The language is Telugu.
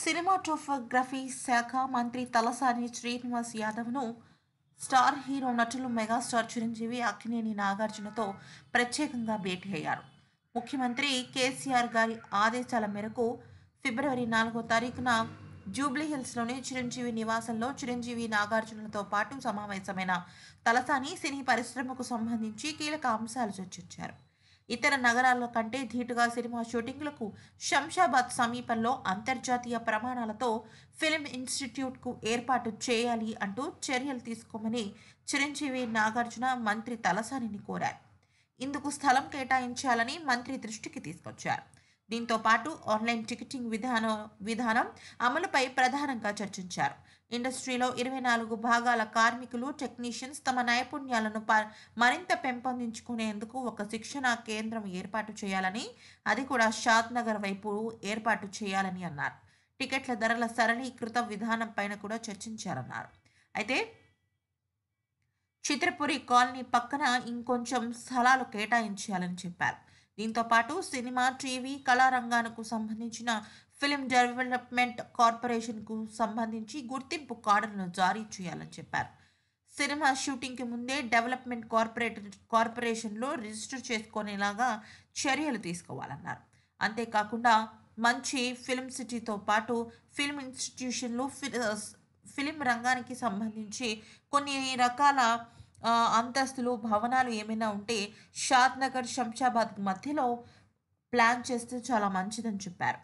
సినిమాటోగ్రఫీ శాఖ మంత్రి తలసాని శ్రీనివాస్ యాదవ్ను స్టార్ హీరో నటులు మెగాస్టార్ చిరంజీవి అక్కినేని నాగార్జునతో ప్రత్యేకంగా భేటీ అయ్యారు ముఖ్యమంత్రి కేసీఆర్ గారి ఆదేశాల మేరకు ఫిబ్రవరి నాలుగో తారీఖున జూబ్లీ హిల్స్లోని చిరంజీవి నివాసంలో చిరంజీవి నాగార్జునులతో పాటు సమావేశమైన తలసాని సినీ పరిశ్రమకు సంబంధించి కీలక అంశాలు చర్చించారు ఇతర నగరాల కంటే ధీటుగా సినిమా షూటింగ్లకు శంషాబాద్ సమీపంలో అంతర్జాతీయ ప్రమాణాలతో ఫిల్మ్ ఇన్స్టిట్యూట్కు ఏర్పాటు చేయాలి అంటూ చర్యలు తీసుకోమని చిరంజీవి నాగార్జున మంత్రి తలసానిని కోరారు ఇందుకు స్థలం కేటాయించాలని మంత్రి దృష్టికి తీసుకొచ్చారు దీంతో పాటు ఆన్లైన్ టికెటింగ్ విధానం విధానం అమలుపై ప్రధానంగా చర్చించారు ఇండస్ట్రీలో ఇరవై నాలుగు భాగాల కార్మికులు టెక్నీషియన్స్ తమ నైపుణ్యాలను మరింత పెంపొందించుకునేందుకు ఒక శిక్షణ కేంద్రం ఏర్పాటు చేయాలని అది కూడా షాద్ నగర్ వైపు ఏర్పాటు చేయాలని అన్నారు టికెట్ల ధరల సరళీకృత విధానం పైన కూడా చర్చించారన్నారు అయితే చిత్రపురి కాలనీ పక్కన ఇంకొంచెం స్థలాలు కేటాయించాలని చెప్పారు దీంతోపాటు సినిమా టీవీ కళారంగానికి సంబంధించిన ఫిలిం డెవలప్మెంట్ కార్పొరేషన్కు సంబంధించి గుర్తింపు కార్డులను జారీ చేయాలని చెప్పారు సినిమా షూటింగ్కి ముందే డెవలప్మెంట్ కార్పొరేట్ కార్పొరేషన్లో రిజిస్టర్ చేసుకునేలాగా చర్యలు తీసుకోవాలన్నారు అంతేకాకుండా మంచి ఫిల్మ్ సిటీతో పాటు ఫిల్మ్ ఇన్స్టిట్యూషన్లు ఫిలిం రంగానికి సంబంధించి కొన్ని రకాల అంతస్తులు భవనాలు ఏమైనా ఉంటే షాద్ నగర్ శంషాబాద్ మధ్యలో ప్లాన్ చేస్తే చాలా మంచిదని చెప్పారు